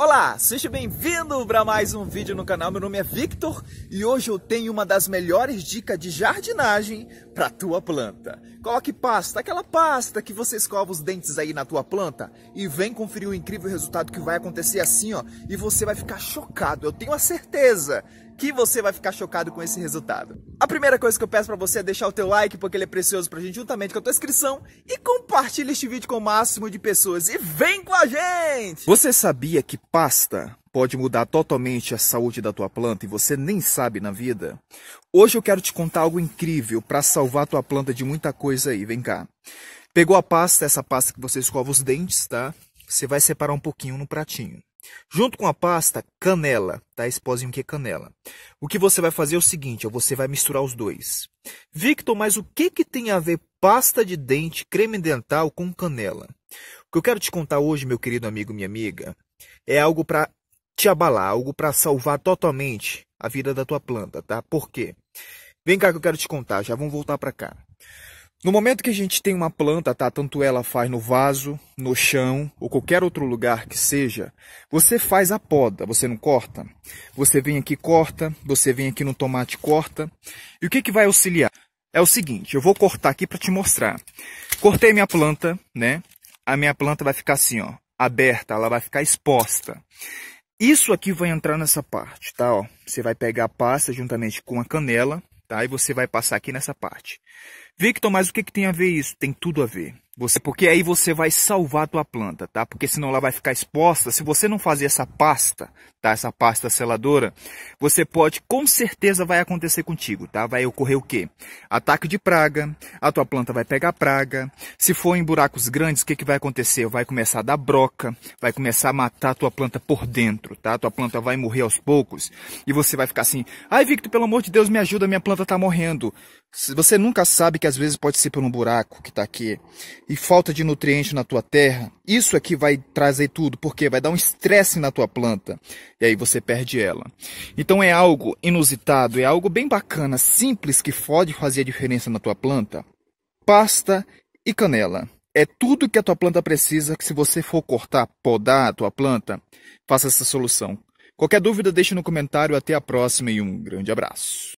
Olá, seja bem-vindo para mais um vídeo no canal. Meu nome é Victor e hoje eu tenho uma das melhores dicas de jardinagem para tua planta. Coloque pasta, aquela pasta que você escova os dentes aí na tua planta e vem conferir o incrível resultado que vai acontecer assim, ó, e você vai ficar chocado. Eu tenho a certeza que você vai ficar chocado com esse resultado. A primeira coisa que eu peço para você é deixar o teu like, porque ele é precioso pra gente, juntamente com a tua inscrição, e compartilha este vídeo com o máximo de pessoas e vem com a gente! Você sabia que pasta pode mudar totalmente a saúde da tua planta e você nem sabe na vida? Hoje eu quero te contar algo incrível para salvar a tua planta de muita coisa aí. Vem cá. Pegou a pasta, essa pasta que você escova os dentes, tá? Você vai separar um pouquinho no pratinho. Junto com a pasta, canela, tá? Esse pozinho que é canela. O que você vai fazer é o seguinte, ó, você vai misturar os dois. Victor, mas o que, que tem a ver pasta de dente, creme dental com canela? O que eu quero te contar hoje, meu querido amigo, minha amiga, é algo para te abalar, algo para salvar totalmente a vida da tua planta, tá? Por quê? Vem cá que eu quero te contar, já vamos voltar para cá. No momento que a gente tem uma planta, tá? Tanto ela faz no vaso, no chão ou qualquer outro lugar que seja, você faz a poda, você não corta? Você vem aqui corta, você vem aqui no tomate corta. E o que, que vai auxiliar? É o seguinte, eu vou cortar aqui para te mostrar. Cortei minha planta, né? A minha planta vai ficar assim, ó, aberta, ela vai ficar exposta. Isso aqui vai entrar nessa parte, tá? Ó, você vai pegar a pasta juntamente com a canela, tá? E você vai passar aqui nessa parte. Victor, mas o que, que tem a ver isso? Tem tudo a ver. Você, porque aí você vai salvar a tua planta, tá? Porque senão ela vai ficar exposta. Se você não fazer essa pasta, tá? Essa pasta seladora, você pode, com certeza vai acontecer contigo, tá? Vai ocorrer o quê? Ataque de praga, a tua planta vai pegar praga. Se for em buracos grandes, o que, que vai acontecer? Vai começar a dar broca, vai começar a matar a tua planta por dentro, tá? A tua planta vai morrer aos poucos e você vai ficar assim, ai Victor, pelo amor de Deus, me ajuda, minha planta tá morrendo. Você nunca sabe que às vezes pode ser por um buraco que está aqui e falta de nutriente na tua terra. Isso aqui é vai trazer tudo, porque vai dar um estresse na tua planta e aí você perde ela. Então é algo inusitado, é algo bem bacana, simples que pode fazer a diferença na tua planta. Pasta e canela. É tudo que a tua planta precisa, que se você for cortar, podar a tua planta, faça essa solução. Qualquer dúvida deixe no comentário, até a próxima e um grande abraço.